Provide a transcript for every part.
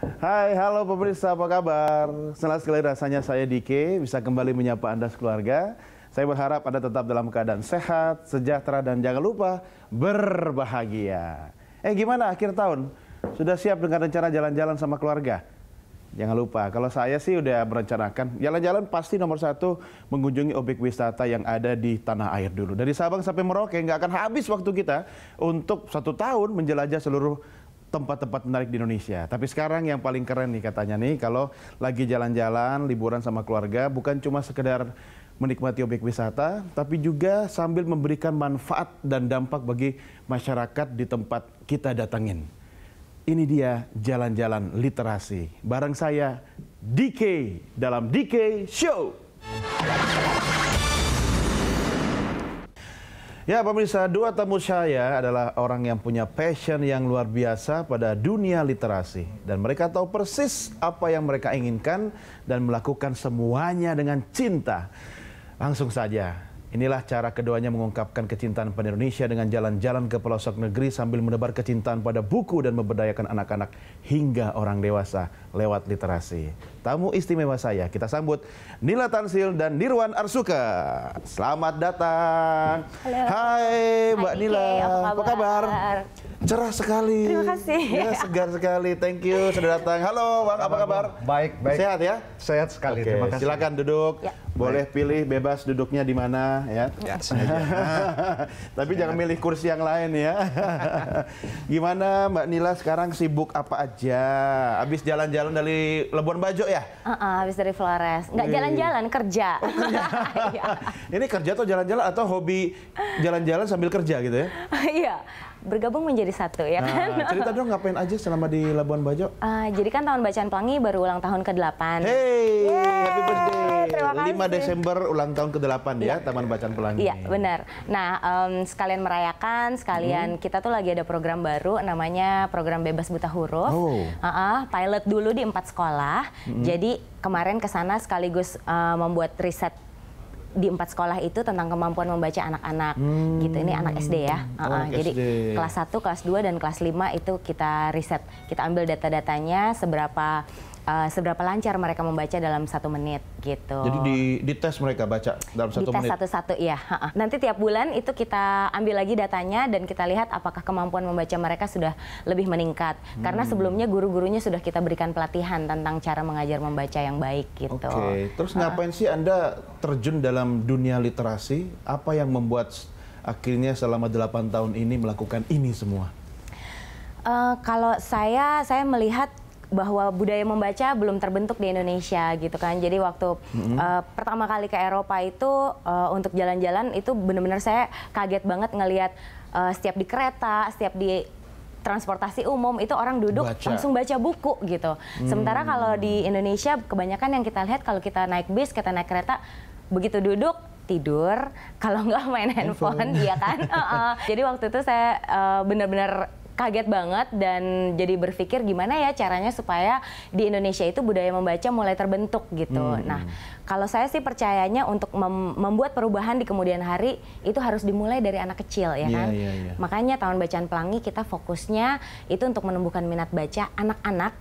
Hai, halo pemirsa, apa kabar? Senang sekali rasanya saya Dike bisa kembali menyapa Anda sekeluarga. Saya berharap Anda tetap dalam keadaan sehat, sejahtera, dan jangan lupa berbahagia. Eh gimana akhir tahun? Sudah siap dengan rencana jalan-jalan sama keluarga? Jangan lupa, kalau saya sih udah merencanakan. Jalan-jalan pasti nomor satu mengunjungi objek wisata yang ada di tanah air dulu. Dari Sabang sampai Merauke, nggak akan habis waktu kita untuk satu tahun menjelajah seluruh tempat-tempat menarik di Indonesia. Tapi sekarang yang paling keren nih katanya nih kalau lagi jalan-jalan, liburan sama keluarga bukan cuma sekedar menikmati objek wisata, tapi juga sambil memberikan manfaat dan dampak bagi masyarakat di tempat kita datangin. Ini dia jalan-jalan literasi. Barang saya, DK dalam DK Show. Ya pemirsa, dua tamu saya adalah orang yang punya passion yang luar biasa pada dunia literasi. Dan mereka tahu persis apa yang mereka inginkan dan melakukan semuanya dengan cinta. Langsung saja, Inilah cara keduanya mengungkapkan kecintaan pada Indonesia dengan jalan-jalan ke pelosok negeri sambil menebar kecintaan pada buku dan memberdayakan anak-anak hingga orang dewasa lewat literasi. Tamu istimewa saya, kita sambut Nila Tansil dan Nirwan Arsuka. Selamat datang. Halo. Hai Mbak Hai, Nila, apa kabar? apa kabar? Cerah sekali. Terima kasih. Ya, segar sekali. Thank you sudah datang. Halo Bang, apa kabar? Baik, baik. Sehat ya? Sehat sekali. Oke, Terima kasih. Silakan duduk. Ya boleh Baik. pilih bebas duduknya di mana ya. ya Tapi jangan milih kursi yang lain ya. Gimana Mbak Nila sekarang sibuk apa aja? Abis jalan-jalan dari Labuan Bajo ya? Uh -uh, abis dari Flores. Nggak jalan-jalan, kerja. Oh, iya. Ini kerja atau jalan-jalan atau hobi jalan-jalan sambil kerja gitu ya? Iya bergabung menjadi satu ya nah, kan. Cerita dong ngapain aja selama di Labuan Bajo? Uh, jadi kan tahun Bacaan Pelangi baru ulang tahun ke-8. Hey, Yeay. happy birthday terima kasih. 5 Desember ulang tahun ke-8 ya, iya. Taman Bacaan Pelangi. Iya, benar. Nah, um, sekalian merayakan, sekalian hmm. kita tuh lagi ada program baru namanya program Bebas Buta Huruf. Oh. Uh -uh, pilot dulu di empat sekolah. Hmm. Jadi kemarin ke sana sekaligus uh, membuat riset di empat sekolah itu tentang kemampuan membaca anak-anak hmm. gitu ini anak SD ya uh -uh. jadi kelas 1, kelas 2 dan kelas 5 itu kita riset kita ambil data-datanya seberapa uh, seberapa lancar mereka membaca dalam satu menit gitu. Jadi di, di tes mereka baca dalam satu di menit? Di tes satu-satu, iya, -ha. Nanti tiap bulan itu kita ambil lagi datanya dan kita lihat apakah kemampuan membaca mereka sudah lebih meningkat. Hmm. Karena sebelumnya guru-gurunya sudah kita berikan pelatihan tentang cara mengajar membaca yang baik gitu. Oke, okay. terus ha ngapain sih Anda terjun dalam dunia literasi? Apa yang membuat akhirnya selama 8 tahun ini melakukan ini semua? Uh, kalau saya, saya melihat bahwa budaya membaca belum terbentuk di Indonesia gitu kan. Jadi waktu hmm uh, pertama kali ke Eropa itu uh, untuk jalan-jalan itu benar-benar saya kaget banget ngelihat uh, setiap di kereta, setiap di transportasi umum itu orang duduk baca. langsung baca buku gitu. Hmm. Sementara kalau di Indonesia kebanyakan yang kita lihat kalau kita naik bis, kita naik kereta begitu duduk tidur, kalau nggak main handphone, handphone. ya kan. uh -uh. Jadi waktu itu saya uh, benar-benar kaget banget dan jadi berpikir gimana ya caranya supaya di Indonesia itu budaya membaca mulai terbentuk gitu. Hmm. Nah, kalau saya sih percayanya untuk mem membuat perubahan di kemudian hari itu harus dimulai dari anak kecil ya yeah, kan. Yeah, yeah. Makanya tahun bacaan pelangi kita fokusnya itu untuk menumbuhkan minat baca anak-anak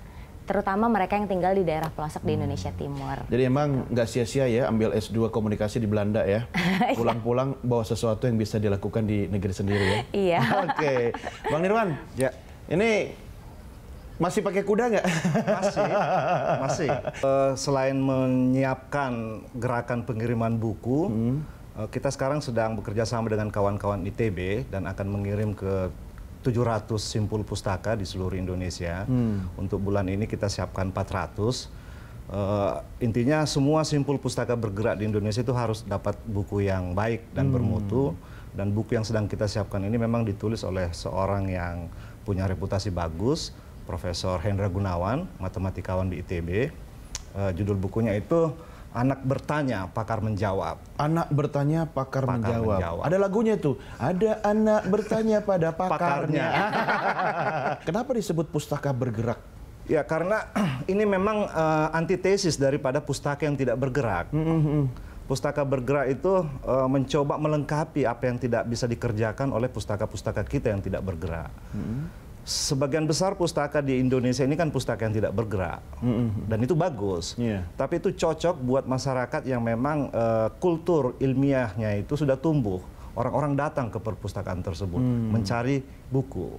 terutama mereka yang tinggal di daerah pelosok di hmm. Indonesia Timur. Jadi emang nggak sia-sia ya ambil S2 komunikasi di Belanda ya. Iya. Pulang-pulang bawa sesuatu yang bisa dilakukan di negeri sendiri ya. Iya. Oke. Okay. Bang Nirwan. Ya. Ini masih pakai kuda nggak? Masih, masih. Uh, selain menyiapkan gerakan pengiriman buku, hmm. uh, kita sekarang sedang bekerja sama dengan kawan-kawan ITB dan akan mengirim ke 700 simpul pustaka di seluruh Indonesia. Hmm. Untuk bulan ini kita siapkan 400. Uh, eh, intinya semua simpul pustaka bergerak di Indonesia itu harus dapat buku yang baik dan hmm. bermutu. Dan buku yang sedang kita siapkan ini memang ditulis oleh seorang yang punya reputasi bagus, Profesor Hendra Gunawan, matematikawan di ITB. Uh, eh, judul bukunya itu Anak bertanya, pakar menjawab. Anak bertanya, pakar, pakar menjawab. menjawab. Ada lagunya tuh. Ada anak bertanya pada pakarnya. pakarnya. Kenapa disebut pustaka bergerak? Ya karena ini memang uh, antitesis daripada pustaka yang tidak bergerak. Mm -hmm. Pustaka bergerak itu uh, mencoba melengkapi apa yang tidak bisa dikerjakan oleh pustaka-pustaka kita yang tidak bergerak. Hmm sebagian besar pustaka di Indonesia ini kan pustaka yang tidak bergerak mm-hmm. dan itu bagus yeah. tapi itu cocok buat masyarakat yang memang uh, kultur ilmiahnya itu sudah tumbuh orang-orang datang ke perpustakaan tersebut mm. mencari buku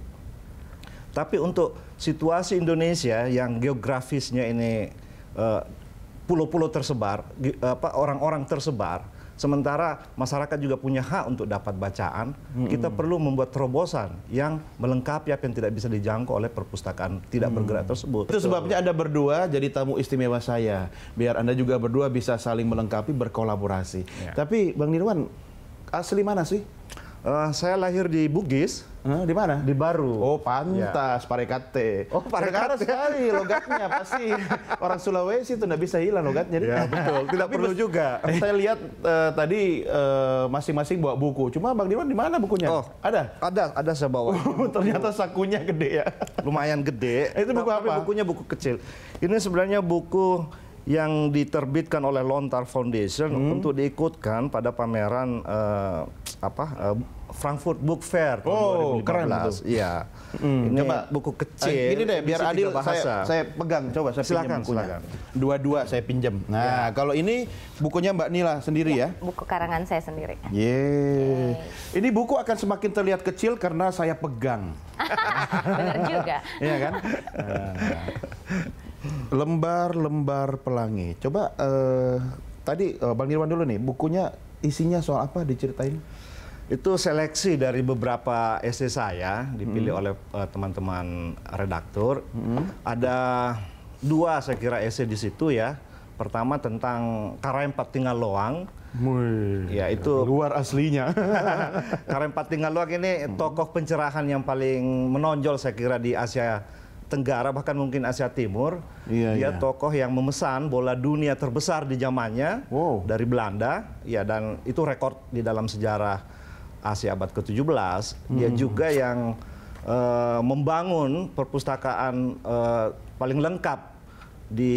tapi untuk situasi Indonesia yang geografisnya ini eh, pulau-pulau tersebar orang-orang tersebar Sementara masyarakat juga punya hak untuk dapat bacaan, -hmm. kita perlu membuat terobosan yang melengkapi apa yang tidak bisa dijangkau oleh perpustakaan tidak hmm. bergerak tersebut. Itu sebabnya ada berdua jadi tamu istimewa saya, biar Anda juga berdua bisa saling melengkapi, berkolaborasi. Ya. Tapi Bang Nirwan, asli mana sih? Uh, saya lahir di Bugis. Huh, di mana? Di Baru. Oh, pantas. Ya. Parekate. Oh, Parekate. sekali logatnya. Pasti orang Sulawesi itu nggak bisa hilang logatnya. Ya, betul. Tidak perlu juga. Saya lihat uh, tadi eh, masing-masing uh, bawa buku. Cuma Bang Diman di mana bukunya? Oh, ada? Ada. Ada saya bawa. Oh, ternyata sakunya gede ya. Lumayan gede. itu buku nah, apa? bukunya buku kecil. Ini sebenarnya buku yang diterbitkan oleh Lontar Foundation hmm. untuk diikutkan pada pameran uh, apa uh, Frankfurt Book Fair oh, 2015. keren Iya. Hmm, ini coba buku eh, kecil. ini deh biar adil bahasa. Saya, saya pegang coba saya silakan, pinjam bukunya. Dua-dua saya pinjam. Nah, ya. kalau ini bukunya Mbak Nila sendiri ya? ya? Buku karangan saya sendiri. Yeay. Yeah. Ini buku akan semakin terlihat kecil karena saya pegang. Benar juga. Iya kan? Nah. Lembar-lembar pelangi. Coba uh, tadi uh, Bang Irwan dulu nih, bukunya isinya soal apa diceritain? Itu seleksi dari beberapa esai saya dipilih hmm. oleh eh, teman-teman uh, redaktur. Hmm. Ada dua saya kira esai di situ ya. Pertama tentang Karempat Tinggal Loang. ya itu luar aslinya. Karempat Tinggal Loang ini hmm. tokoh pencerahan yang paling menonjol saya kira di Asia Tenggara bahkan mungkin Asia Timur. Iya, dia iya. tokoh yang memesan bola dunia terbesar di zamannya wow. dari Belanda. Ya dan itu rekor di dalam sejarah Asia abad ke-17, hmm. dia juga yang uh, membangun perpustakaan uh, paling lengkap di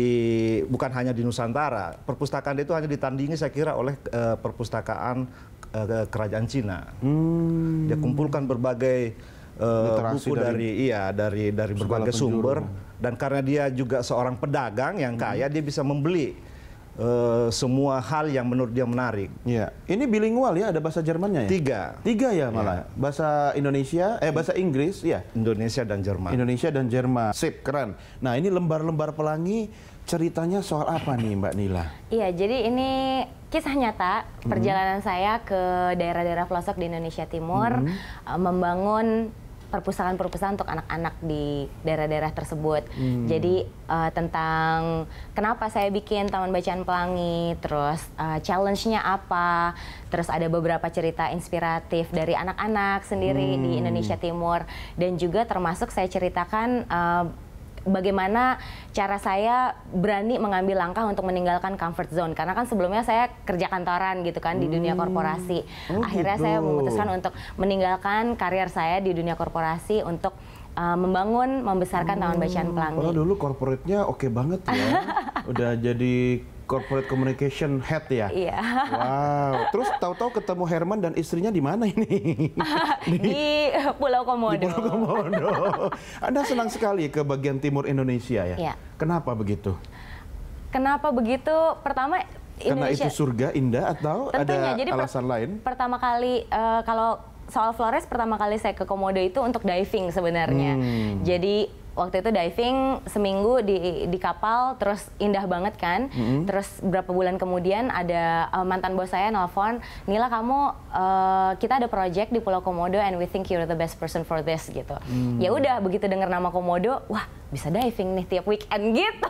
bukan hanya di Nusantara. Perpustakaan itu hanya ditandingi saya kira oleh uh, perpustakaan uh, kerajaan Cina. Hmm. Dia kumpulkan berbagai uh, buku dari, dari iya dari dari berbagai sumber dan karena dia juga seorang pedagang yang hmm. kaya hmm. dia bisa membeli Eh, semua hal yang menurut dia menarik. Iya. Ini bilingual ya, ada bahasa Jermannya ya? Tiga. Tiga ya malah. Ya. Bahasa Indonesia, eh bahasa Inggris, ya. Indonesia dan Jerman. Indonesia dan Jerman. Sip, keren. Nah ini lembar-lembar pelangi ceritanya soal apa nih Mbak Nila? Iya, jadi ini kisah nyata perjalanan hmm. saya ke daerah-daerah pelosok di Indonesia Timur, hmm. membangun perpustakaan-perpustakaan untuk anak-anak di daerah-daerah tersebut. Hmm. Jadi uh, tentang kenapa saya bikin Taman Bacaan Pelangi, terus uh, challenge-nya apa, terus ada beberapa cerita inspiratif dari anak-anak sendiri hmm. di Indonesia Timur dan juga termasuk saya ceritakan uh, bagaimana cara saya berani mengambil langkah untuk meninggalkan comfort zone karena kan sebelumnya saya kerja kantoran gitu kan di dunia hmm. korporasi. Oh, Akhirnya gitu. saya memutuskan untuk meninggalkan karir saya di dunia korporasi untuk uh, membangun, membesarkan hmm. Taman Bacaan Pelangi. Oh, dulu korporatnya oke okay banget ya. Udah jadi corporate communication head ya. Iya. Wow. Terus tahu-tahu ketemu Herman dan istrinya di mana ini? di, di Pulau Komodo. Di Pulau Komodo. Anda senang sekali ke bagian timur Indonesia ya. Iya. Kenapa begitu? Kenapa begitu? Pertama Indonesia. Karena itu surga indah atau Tentunya. ada Jadi alasan lain? Pertama kali uh, kalau soal Flores pertama kali saya ke Komodo itu untuk diving sebenarnya. Hmm. Jadi waktu itu diving seminggu di di kapal terus indah banget kan mm-hmm. terus berapa bulan kemudian ada uh, mantan bos saya nelfon Nila kamu uh, kita ada project di Pulau Komodo and we think you're the best person for this gitu mm. ya udah begitu dengar nama Komodo wah bisa diving nih tiap weekend gitu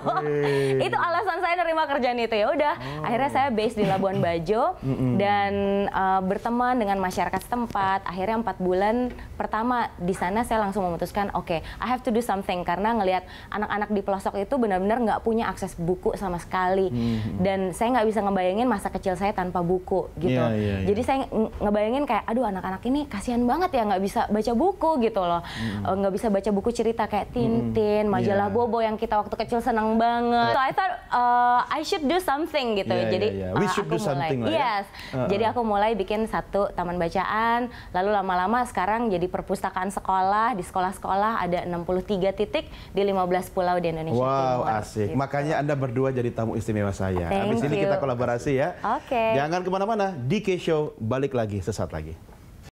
itu alasan saya nerima kerjaan itu ya udah oh. akhirnya saya base di Labuan Bajo mm -hmm. dan uh, berteman dengan masyarakat setempat akhirnya empat bulan pertama di sana saya langsung memutuskan oke okay, I have to do something penting karena ngelihat anak-anak di pelosok itu benar-benar nggak punya akses buku sama sekali hmm. dan saya nggak bisa ngebayangin masa kecil saya tanpa buku gitu yeah, yeah, yeah. jadi saya ngebayangin kayak aduh anak-anak ini kasihan banget ya nggak bisa baca buku gitu loh hmm. Eh, nggak hmm. bisa baca buku cerita kayak Tintin hmm. majalah yeah. Bobo yang kita waktu kecil seneng banget so oh. I thought uh, I should do something gitu yeah, iya, jadi yeah, yeah. We uh, aku do mulai mulai ya. yes uh -huh. jadi aku mulai bikin satu taman bacaan lalu lama-lama sekarang jadi perpustakaan sekolah di sekolah-sekolah ada 63 titik titik di 15 pulau di Indonesia wow, Timur. asik. Gitu. Makanya Anda berdua jadi tamu istimewa saya. Thank Habis you. ini kita kolaborasi ya. Oke. Okay. Jangan kemana-mana, DK Show balik lagi sesaat lagi.